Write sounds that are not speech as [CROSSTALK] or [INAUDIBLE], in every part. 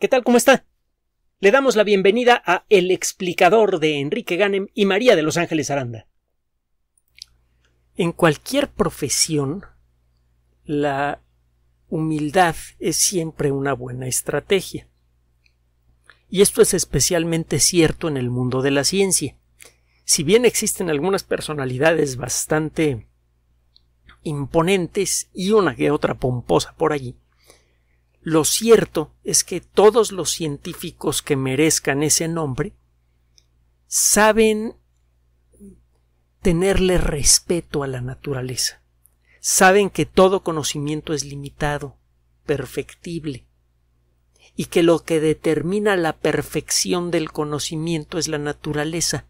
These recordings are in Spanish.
¿Qué tal? ¿Cómo está? Le damos la bienvenida a El explicador de Enrique Ganem y María de Los Ángeles Aranda. En cualquier profesión, la humildad es siempre una buena estrategia. Y esto es especialmente cierto en el mundo de la ciencia. Si bien existen algunas personalidades bastante imponentes y una que otra pomposa por allí, lo cierto es que todos los científicos que merezcan ese nombre saben tenerle respeto a la naturaleza. Saben que todo conocimiento es limitado, perfectible, y que lo que determina la perfección del conocimiento es la naturaleza,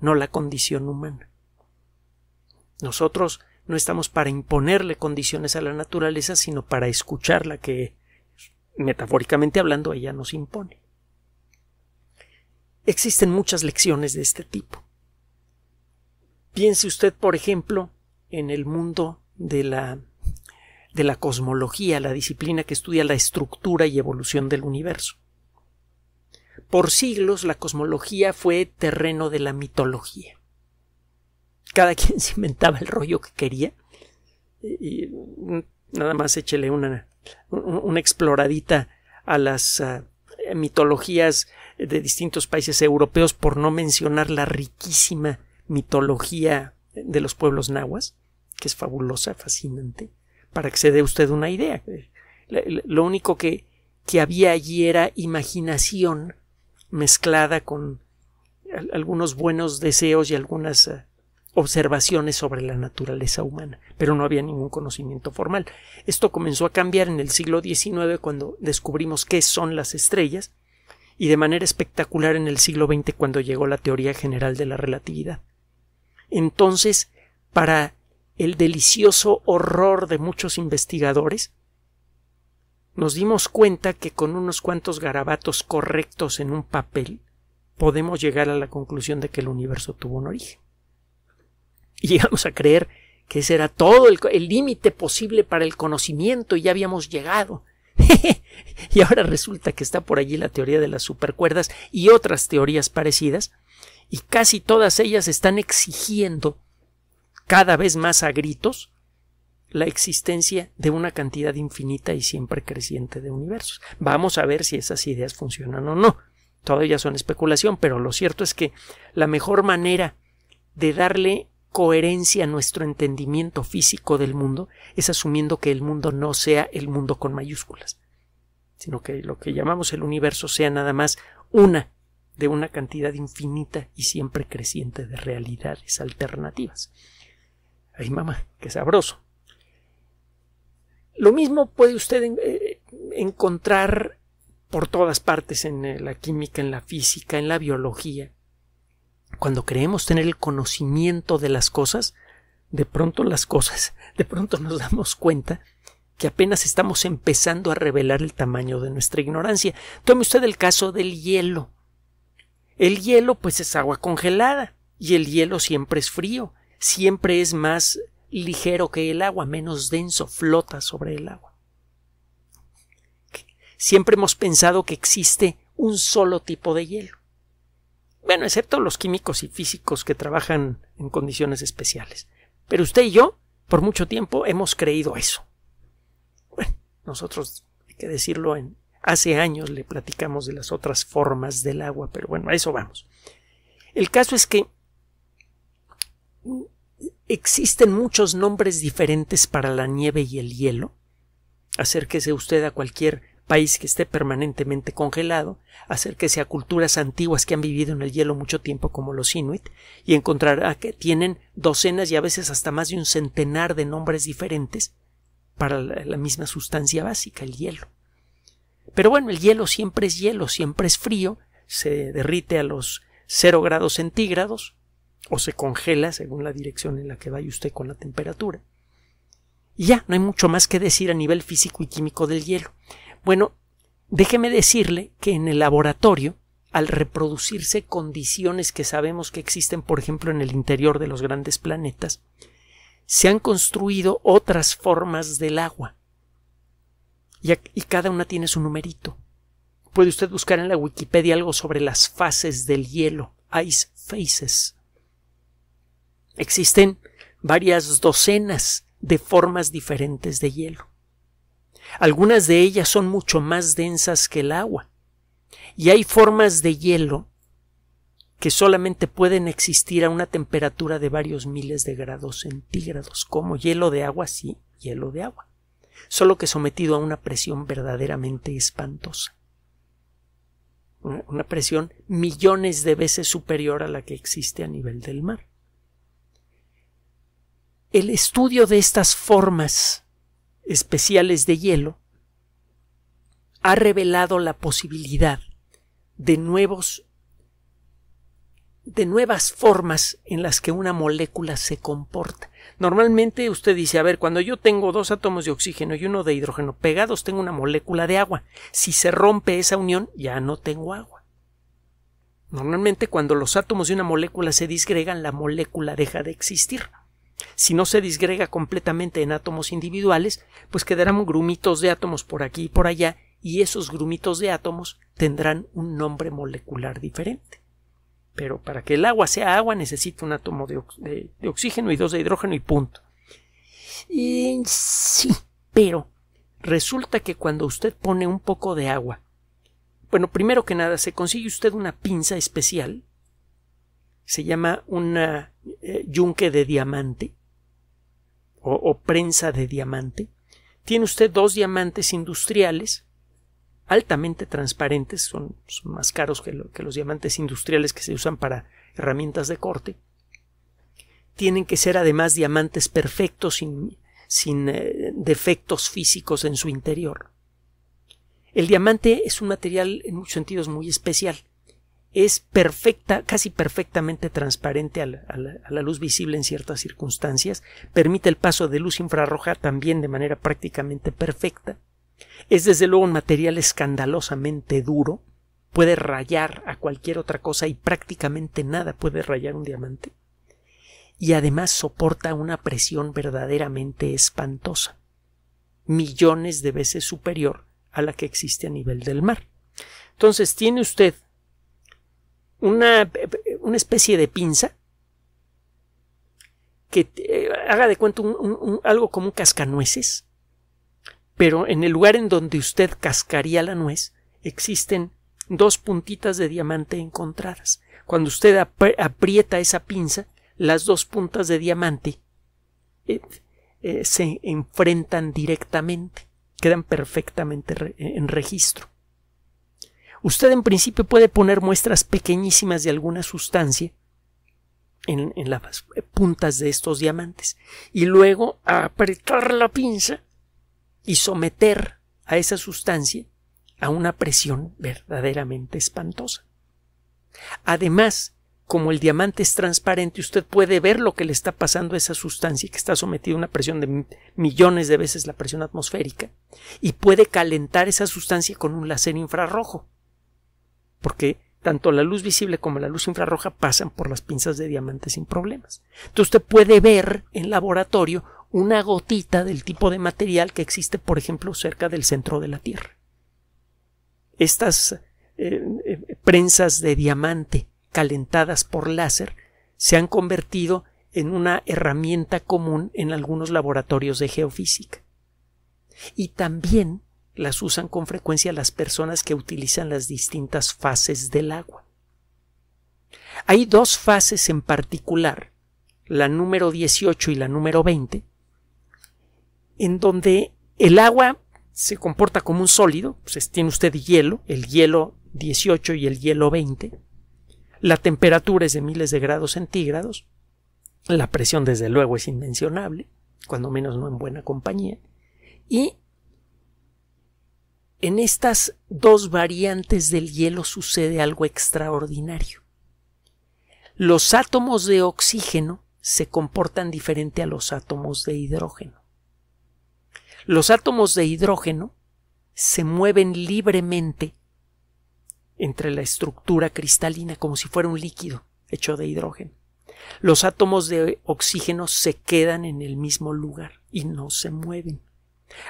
no la condición humana. Nosotros no estamos para imponerle condiciones a la naturaleza, sino para escucharla que, metafóricamente hablando, ella nos impone. Existen muchas lecciones de este tipo. Piense usted, por ejemplo, en el mundo de la, de la cosmología, la disciplina que estudia la estructura y evolución del universo. Por siglos la cosmología fue terreno de la mitología cada [LAUGHS] quien se inventaba el rollo que quería. Y, nada más échele una, una exploradita a las ah, mitologías de distintos países europeos, por no mencionar la riquísima mitología de los pueblos nahuas, que es fabulosa, fascinante, para que se dé usted una idea. Lo único que, había allí era imaginación mezclada con algunos buenos deseos y algunas ah, observaciones sobre la naturaleza humana, pero no había ningún conocimiento formal. Esto comenzó a cambiar en el siglo XIX cuando descubrimos qué son las estrellas y de manera espectacular en el siglo XX cuando llegó la teoría general de la relatividad. Entonces, para el delicioso horror de muchos investigadores, nos dimos cuenta que con unos cuantos garabatos correctos en un papel podemos llegar a la conclusión de que el universo tuvo un origen y llegamos a creer que ese era todo el límite posible para el conocimiento y ya habíamos llegado. [LAUGHS] y ahora resulta que está por allí la teoría de las supercuerdas y otras teorías parecidas, y casi todas ellas están exigiendo cada vez más a gritos la existencia de una cantidad infinita y siempre creciente de universos. Vamos a ver si esas ideas funcionan o no. Todas ellas son especulación, pero lo cierto es que la mejor manera de darle coherencia a nuestro entendimiento físico del mundo es asumiendo que el mundo no sea el mundo con mayúsculas, sino que lo que llamamos el universo sea nada más una de una cantidad infinita y siempre creciente de realidades alternativas. Ay, mamá, qué sabroso. Lo mismo puede usted eh, encontrar por todas partes en eh, la química, en la física, en la biología, cuando creemos tener el conocimiento de las cosas, de pronto las cosas, [LAUGHS] de pronto nos damos cuenta que apenas estamos empezando a revelar el tamaño de nuestra ignorancia. Tome usted el caso del hielo. El hielo pues es agua congelada y el hielo siempre es frío, siempre es más ligero que el agua, menos denso, flota sobre el agua. Siempre hemos pensado que existe un solo tipo de hielo. Bueno, excepto los químicos y físicos que trabajan en condiciones especiales. Pero usted y yo, por mucho tiempo, hemos creído eso. Bueno, nosotros, hay que decirlo, en, hace años le platicamos de las otras formas del agua, pero bueno, a eso vamos. El caso es que existen muchos nombres diferentes para la nieve y el hielo. Acérquese usted a cualquier país que esté permanentemente congelado, acérquese a culturas antiguas que han vivido en el hielo mucho tiempo como los inuit, y encontrará que tienen docenas y a veces hasta más de un centenar de nombres diferentes para la misma sustancia básica, el hielo. Pero bueno, el hielo siempre es hielo, siempre es frío, se derrite a los 0 grados centígrados o se congela según la dirección en la que vaya usted con la temperatura. Y ya, no hay mucho más que decir a nivel físico y químico del hielo. Bueno, déjeme decirle que en el laboratorio, al reproducirse condiciones que sabemos que existen, por ejemplo, en el interior de los grandes planetas, se han construido otras formas del agua. Y, cada una tiene su numerito. Puede usted buscar en la Wikipedia algo sobre las fases del hielo, ice faces. Existen varias docenas de formas diferentes de hielo. Algunas de ellas son mucho más densas que el agua. Y hay formas de hielo que solamente pueden existir a una temperatura de varios miles de grados centígrados, como hielo de agua, sí, hielo de agua, solo que sometido a una presión verdaderamente espantosa. Una presión millones de veces superior a la que existe a nivel del mar. El estudio de estas formas especiales de hielo, ha revelado la posibilidad de nuevos de nuevas formas en las que una molécula se comporta. Normalmente usted dice, a ver, cuando yo tengo dos átomos de oxígeno y uno de hidrógeno pegados, tengo una molécula de agua. Si se rompe esa unión, ya no tengo agua. Normalmente cuando los átomos de una molécula se disgregan, la molécula deja de existir. Si no se disgrega completamente en átomos individuales, pues quedarán grumitos de átomos por aquí y por allá, y esos grumitos de átomos tendrán un nombre molecular diferente. Pero para que el agua sea agua necesita un átomo de, oxígeno y dos de hidrógeno y punto. sí, pero resulta que cuando usted pone un poco de agua, bueno, primero que nada, se consigue usted una pinza especial se llama una eh, yunque de diamante o, prensa de diamante. Tiene usted dos diamantes industriales altamente transparentes, son, más caros que, los diamantes industriales que se usan para herramientas de corte. Tienen que ser además diamantes perfectos sin, eh, defectos físicos en su interior. El diamante es un material en muchos sentidos muy especial es perfecta, casi perfectamente transparente a la, luz visible en ciertas circunstancias, permite el paso de luz infrarroja también de manera prácticamente perfecta, es desde luego un material escandalosamente duro, puede rayar a cualquier otra cosa y prácticamente nada puede rayar un diamante, y además soporta una presión verdaderamente espantosa, millones de veces superior a la que existe a nivel del mar. Entonces tiene usted una, especie de pinza que eh, haga de cuenta un, algo como un cascanueces, pero en el lugar en donde usted cascaría la nuez existen dos puntitas de diamante encontradas. Cuando usted aprieta esa pinza, las dos puntas de diamante eh, eh, se enfrentan directamente, quedan perfectamente en registro. Usted en principio puede poner muestras pequeñísimas de alguna sustancia en, las puntas de estos diamantes y luego apretar la pinza y someter a esa sustancia a una presión verdaderamente espantosa. Además, como el diamante es transparente, usted puede ver lo que le está pasando a esa sustancia que está sometida a una presión de millones de veces la presión atmosférica y puede calentar esa sustancia con un láser infrarrojo porque tanto la luz visible como la luz infrarroja pasan por las pinzas de diamante sin problemas. Entonces usted puede ver en laboratorio una gotita del tipo de material que existe, por ejemplo, cerca del centro de la Tierra. Estas eh, eh, prensas de diamante calentadas por láser se han convertido en una herramienta común en algunos laboratorios de geofísica. Y también las usan con frecuencia las personas que utilizan las distintas fases del agua. Hay dos fases en particular, la número 18 y la número 20, en donde el agua se comporta como un sólido, pues, tiene usted hielo, el hielo 18 y el hielo 20, la temperatura es de miles de grados centígrados, la presión desde luego es inmencionable, cuando menos no en buena compañía, y en estas dos variantes del hielo sucede algo extraordinario. Los átomos de oxígeno se comportan diferente a los átomos de hidrógeno. Los átomos de hidrógeno se mueven libremente entre la estructura cristalina como si fuera un líquido hecho de hidrógeno. Los átomos de oxígeno se quedan en el mismo lugar y no se mueven.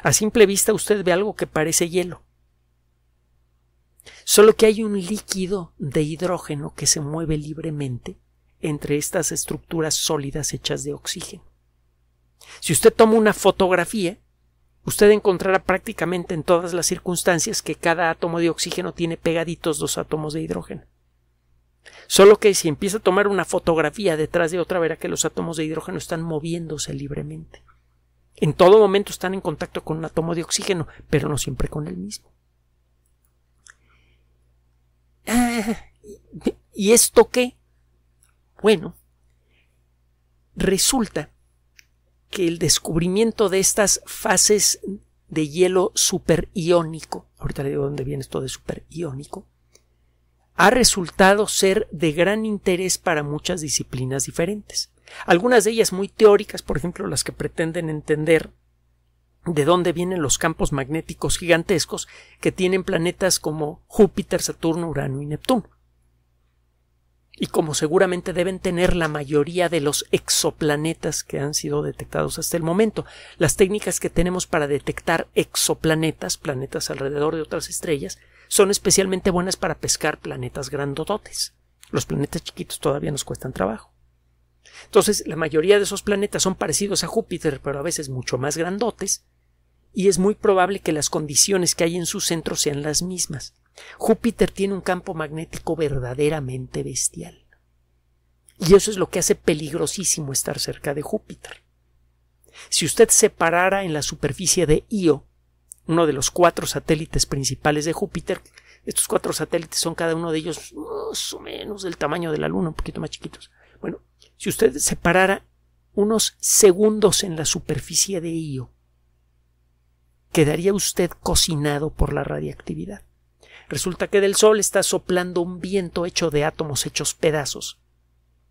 A simple vista usted ve algo que parece hielo. Solo que hay un líquido de hidrógeno que se mueve libremente entre estas estructuras sólidas hechas de oxígeno. Si usted toma una fotografía, usted encontrará prácticamente en todas las circunstancias que cada átomo de oxígeno tiene pegaditos dos átomos de hidrógeno. Solo que si empieza a tomar una fotografía detrás de otra verá que los átomos de hidrógeno están moviéndose libremente. En todo momento están en contacto con un átomo de oxígeno, pero no siempre con el mismo. Ah, ¿Y esto qué? Bueno, resulta que el descubrimiento de estas fases de hielo superiónico, ahorita le digo dónde viene esto de superiónico, ha resultado ser de gran interés para muchas disciplinas diferentes. Algunas de ellas muy teóricas, por ejemplo, las que pretenden entender de dónde vienen los campos magnéticos gigantescos que tienen planetas como Júpiter, Saturno, Urano y Neptuno. Y como seguramente deben tener la mayoría de los exoplanetas que han sido detectados hasta el momento, las técnicas que tenemos para detectar exoplanetas, planetas alrededor de otras estrellas, son especialmente buenas para pescar planetas grandototes. Los planetas chiquitos todavía nos cuestan trabajo. Entonces, la mayoría de esos planetas son parecidos a Júpiter, pero a veces mucho más grandotes, y es muy probable que las condiciones que hay en su centro sean las mismas. Júpiter tiene un campo magnético verdaderamente bestial. Y eso es lo que hace peligrosísimo estar cerca de Júpiter. Si usted se parara en la superficie de Io, uno de los cuatro satélites principales de Júpiter, estos cuatro satélites son cada uno de ellos más o menos del tamaño de la Luna, un poquito más chiquitos, bueno, si usted se parara unos segundos en la superficie de Io, quedaría usted cocinado por la radiactividad. Resulta que del Sol está soplando un viento hecho de átomos hechos pedazos,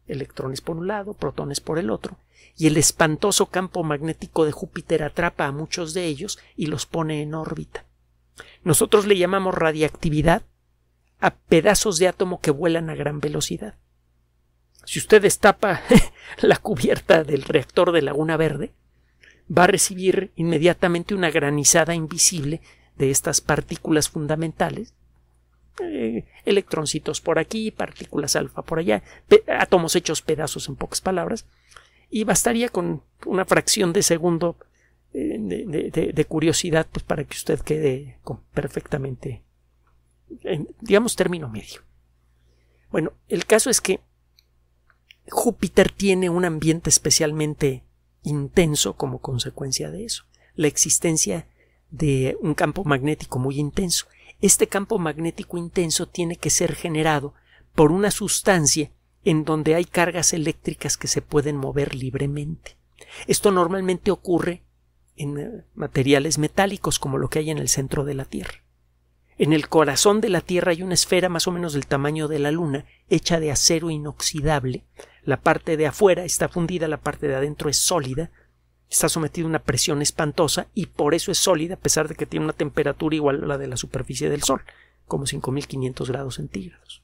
electrones por un lado, protones por el otro, y el espantoso campo magnético de Júpiter atrapa a muchos de ellos y los pone en órbita. Nosotros le llamamos radiactividad a pedazos de átomo que vuelan a gran velocidad si usted destapa [LAUGHS] la cubierta del reactor de Laguna Verde, va a recibir inmediatamente una granizada invisible de estas partículas fundamentales, eh, electroncitos por aquí, partículas alfa por allá, átomos hechos pedazos en pocas palabras, y bastaría con una fracción de segundo eh, de, curiosidad pues, para que usted quede perfectamente, digamos, término medio. Bueno, el caso es que Júpiter tiene un ambiente especialmente intenso como consecuencia de eso, la existencia de un campo magnético muy intenso. Este campo magnético intenso tiene que ser generado por una sustancia en donde hay cargas eléctricas que se pueden mover libremente. Esto normalmente ocurre en eh, materiales metálicos como lo que hay en el centro de la Tierra. En el corazón de la Tierra hay una esfera más o menos del tamaño de la Luna, hecha de acero inoxidable. La parte de afuera está fundida, la parte de adentro es sólida, está sometida a una presión espantosa y por eso es sólida a pesar de que tiene una temperatura igual a la de la superficie del Sol, como 5.500 grados centígrados.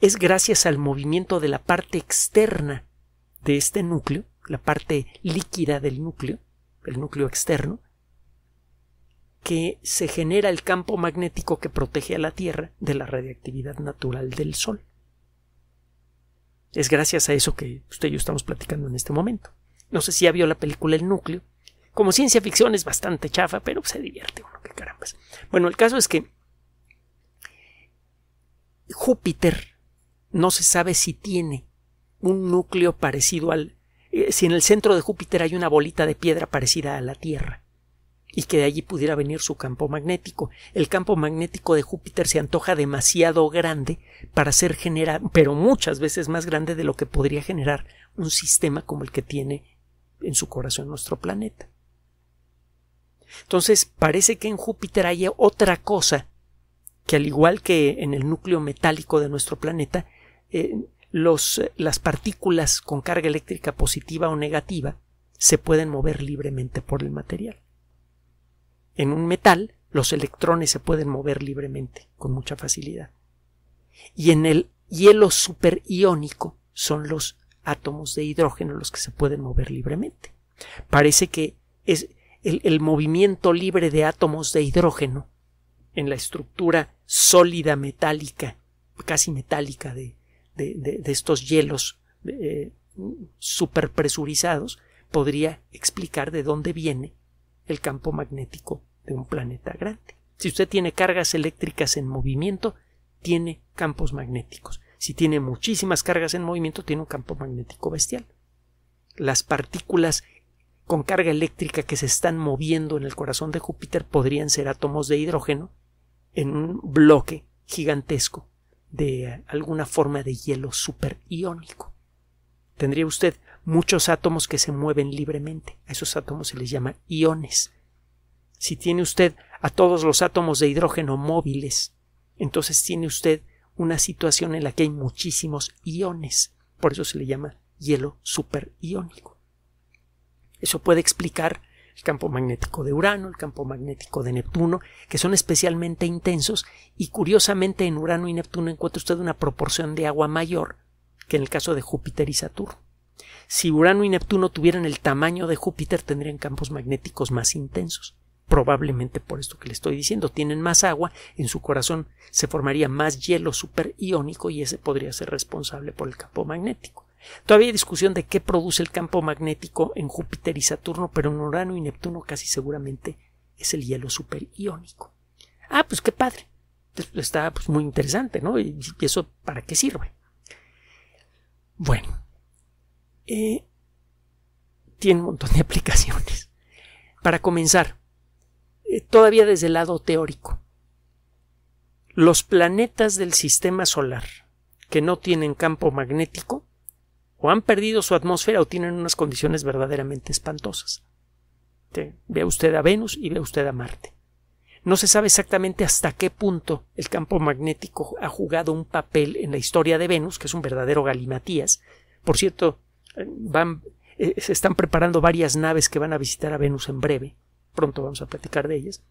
Es gracias al movimiento de la parte externa de este núcleo, la parte líquida del núcleo, el núcleo externo, que se genera el campo magnético que protege a la Tierra de la radiactividad natural del Sol. Es gracias a eso que usted y yo estamos platicando en este momento. No sé si ya vio la película El Núcleo. Como ciencia ficción es bastante chafa, pero se divierte uno, que carambas. Bueno, el caso es que Júpiter no se sabe si tiene un núcleo parecido al... Eh, si en el centro de Júpiter hay una bolita de piedra parecida a la Tierra y que de allí pudiera venir su campo magnético. El campo magnético de Júpiter se antoja demasiado grande para ser generado, pero muchas veces más grande de lo que podría generar un sistema como el que tiene en su corazón nuestro planeta. Entonces, parece que en Júpiter hay otra cosa que al igual que en el núcleo metálico de nuestro planeta, eh, las partículas con carga eléctrica positiva o negativa se pueden mover libremente por el material en un metal, los electrones se pueden mover libremente, con mucha facilidad. Y en el hielo superiónico son los átomos de hidrógeno los que se pueden mover libremente. Parece que es el, movimiento libre de átomos de hidrógeno en la estructura sólida metálica, casi metálica de, de, estos hielos eh, superpresurizados, podría explicar de dónde viene el campo magnético de un planeta grande. Si usted tiene cargas eléctricas en movimiento, tiene campos magnéticos. Si tiene muchísimas cargas en movimiento, tiene un campo magnético bestial. Las partículas con carga eléctrica que se están moviendo en el corazón de Júpiter podrían ser átomos de hidrógeno en un bloque gigantesco de alguna forma de hielo superiónico. Tendría usted muchos átomos que se mueven libremente. A esos átomos se les llama iones. Si tiene usted a todos los átomos de hidrógeno móviles, entonces tiene usted una situación en la que hay muchísimos iones. Por eso se le llama hielo superiónico. Eso puede explicar el campo magnético de Urano, el campo magnético de Neptuno, que son especialmente intensos y curiosamente en Urano y Neptuno encuentra usted una proporción de agua mayor que en el caso de Júpiter y Saturno. Si Urano y Neptuno tuvieran el tamaño de Júpiter, tendrían campos magnéticos más intensos. Probablemente por esto que le estoy diciendo, tienen más agua en su corazón, se formaría más hielo superiónico y ese podría ser responsable por el campo magnético. Todavía hay discusión de qué produce el campo magnético en Júpiter y Saturno, pero en Urano y Neptuno casi seguramente es el hielo superiónico. Ah, pues qué padre. Está pues, muy interesante, ¿no? ¿Y eso para qué sirve? Bueno, eh, tiene un montón de [LAUGHS] aplicaciones. Para comenzar, eh, todavía desde el lado teórico, los planetas del sistema solar que no tienen campo magnético o han perdido su atmósfera o tienen unas condiciones verdaderamente espantosas. vea usted a Venus y ve usted a Marte. No se sabe exactamente hasta qué punto el campo magnético ha jugado un papel en la historia de Venus, que es un verdadero galimatías. Por cierto, van, eh, se están preparando varias naves que van a visitar a Venus en breve. Pronto vamos a platicar de ellas.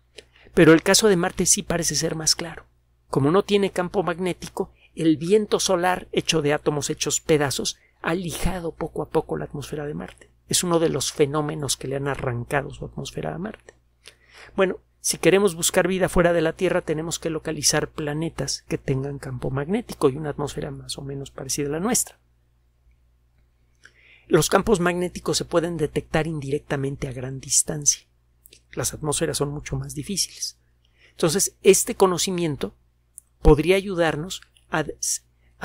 Pero el caso de Marte sí parece ser más claro. Como no tiene campo magnético, el viento solar, hecho de átomos hechos pedazos, ha lijado poco a poco la atmósfera de Marte. Es uno de los fenómenos que le han arrancado su atmósfera a Marte. Bueno, si queremos buscar vida fuera de la Tierra, tenemos que localizar planetas que tengan campo magnético y una atmósfera más o menos parecida a la nuestra. Los campos magnéticos se pueden detectar indirectamente a gran distancia. Las atmósferas son mucho más difíciles. Entonces, este conocimiento podría ayudarnos a,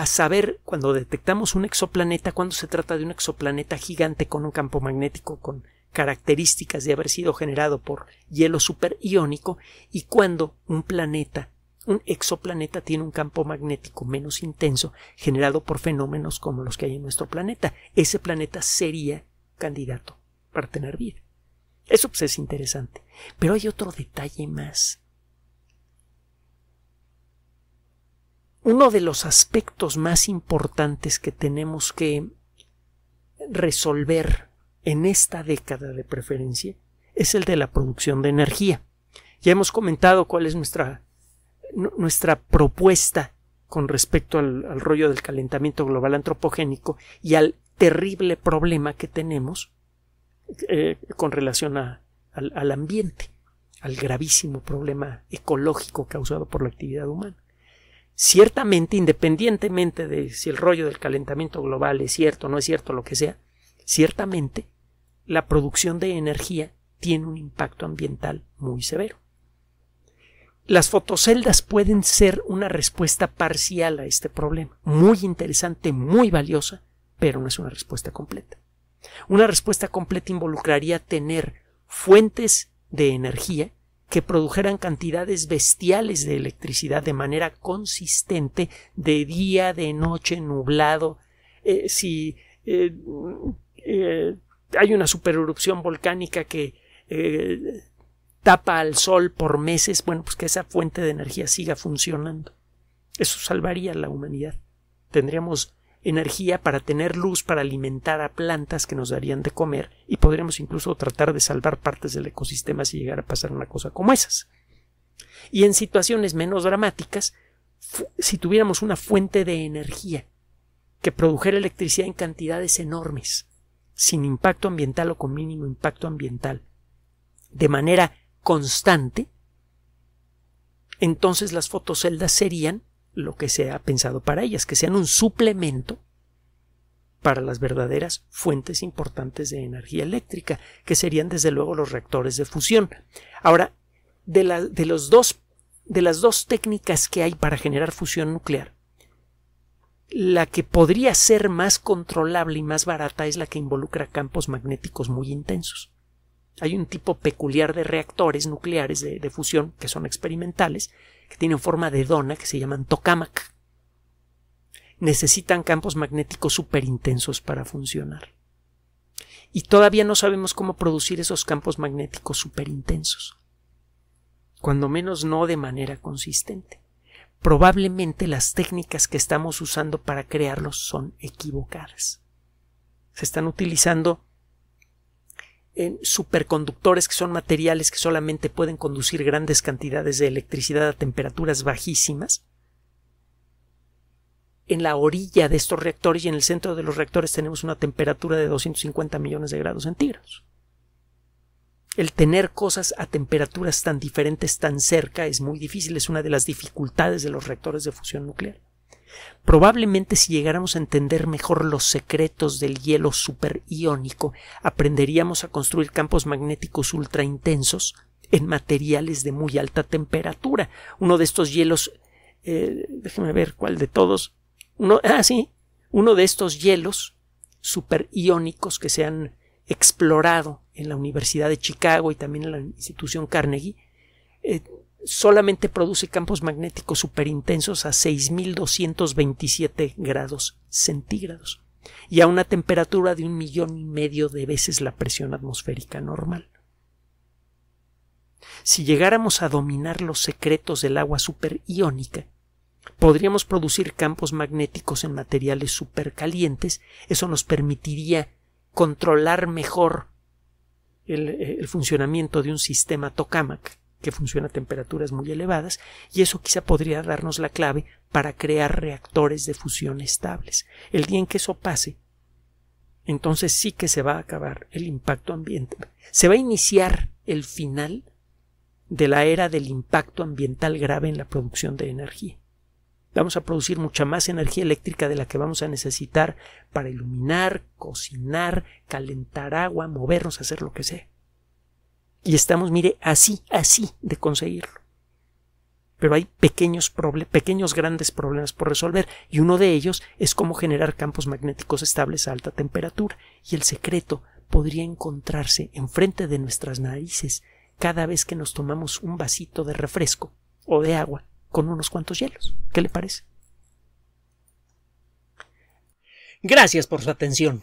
saber cuando detectamos un exoplaneta, cuando se trata de un exoplaneta gigante con un campo magnético con características de haber sido generado por hielo superiónico y cuando un planeta un exoplaneta tiene un campo magnético menos intenso generado por fenómenos como los que hay en nuestro planeta. Ese planeta sería candidato para tener vida. Eso pues, es interesante. Pero hay otro detalle más. Uno de los aspectos más importantes que tenemos que resolver en esta década de preferencia es el de la producción de energía. Ya hemos comentado cuál es nuestra nuestra propuesta con respecto al, rollo del calentamiento global antropogénico y al terrible problema que tenemos eh, con relación al, al, ambiente, al gravísimo problema ecológico causado por la actividad humana. Ciertamente, independientemente de si el rollo del calentamiento global es cierto o no es cierto, lo que sea, ciertamente la producción de energía tiene un impacto ambiental muy severo. Las fotoceldas pueden ser una respuesta parcial a este problema, muy interesante, muy valiosa, pero no es una respuesta completa. Una respuesta completa involucraría tener fuentes de energía que produjeran cantidades bestiales de electricidad de manera consistente de día, de noche, nublado. Eh, si eh, eh, hay una supererupción volcánica que tapa al sol por meses, bueno, pues que esa fuente de energía siga funcionando. Eso salvaría a la humanidad. Tendríamos energía para tener luz, para alimentar a plantas que nos darían de comer y podríamos incluso tratar de salvar partes del ecosistema si llegara a pasar una cosa como esas. Y en situaciones menos dramáticas, si tuviéramos una fuente de energía que produjera electricidad en cantidades enormes, sin impacto ambiental o con mínimo impacto ambiental, de manera constante, entonces las fotoceldas serían lo que se ha pensado para ellas, que sean un suplemento para las verdaderas fuentes importantes de energía eléctrica, que serían desde luego los reactores de fusión. Ahora, de, los dos, de las dos técnicas que hay para generar fusión nuclear, la que podría ser más controlable y más barata es la que involucra campos magnéticos muy intensos hay un tipo peculiar de reactores nucleares de, fusión que son experimentales, que tienen forma de dona, que se llaman tokamak. Necesitan campos magnéticos superintensos para funcionar. Y todavía no sabemos cómo producir esos campos magnéticos superintensos. Cuando menos no de manera consistente. Probablemente las técnicas que estamos usando para crearlos son equivocadas. Se están utilizando en superconductores, que son materiales que solamente pueden conducir grandes cantidades de electricidad a temperaturas bajísimas. En la orilla de estos reactores y en el centro de los reactores tenemos una temperatura de 250 millones de grados centígrados. El tener cosas a temperaturas tan diferentes tan cerca es muy difícil, es una de las dificultades de los reactores de fusión nuclear. Probablemente si llegáramos a entender mejor los secretos del hielo superiónico, aprenderíamos a construir campos magnéticos ultraintensos en materiales de muy alta temperatura. Uno de estos hielos, eh, déjeme ver cuál de todos. Uno, ah, sí, uno de estos hielos superiónicos que se han explorado en la Universidad de Chicago y también en la institución Carnegie, eh, solamente produce campos magnéticos superintensos a 6.227 grados centígrados y a una temperatura de un millón y medio de veces la presión atmosférica normal. Si llegáramos a dominar los secretos del agua superiónica, podríamos producir campos magnéticos en materiales supercalientes, eso nos permitiría controlar mejor el, eh, funcionamiento de un sistema tokamak que funciona a temperaturas muy elevadas y eso quizá podría darnos la clave para crear reactores de fusión estables. El día en que eso pase, entonces sí que se va a acabar el impacto ambiental. Se va a iniciar el final de la era del impacto ambiental grave en la producción de energía. Vamos a producir mucha más energía eléctrica de la que vamos a necesitar para iluminar, cocinar, calentar agua, movernos, hacer lo que sea. Y estamos, mire, así, así de conseguirlo. Pero hay pequeños, pequeños grandes problemas por resolver, y uno de ellos es cómo generar campos magnéticos estables a alta temperatura, y el secreto podría encontrarse enfrente de nuestras narices cada vez que nos tomamos un vasito de refresco o de agua con unos cuantos hielos. ¿Qué le parece? Gracias por su atención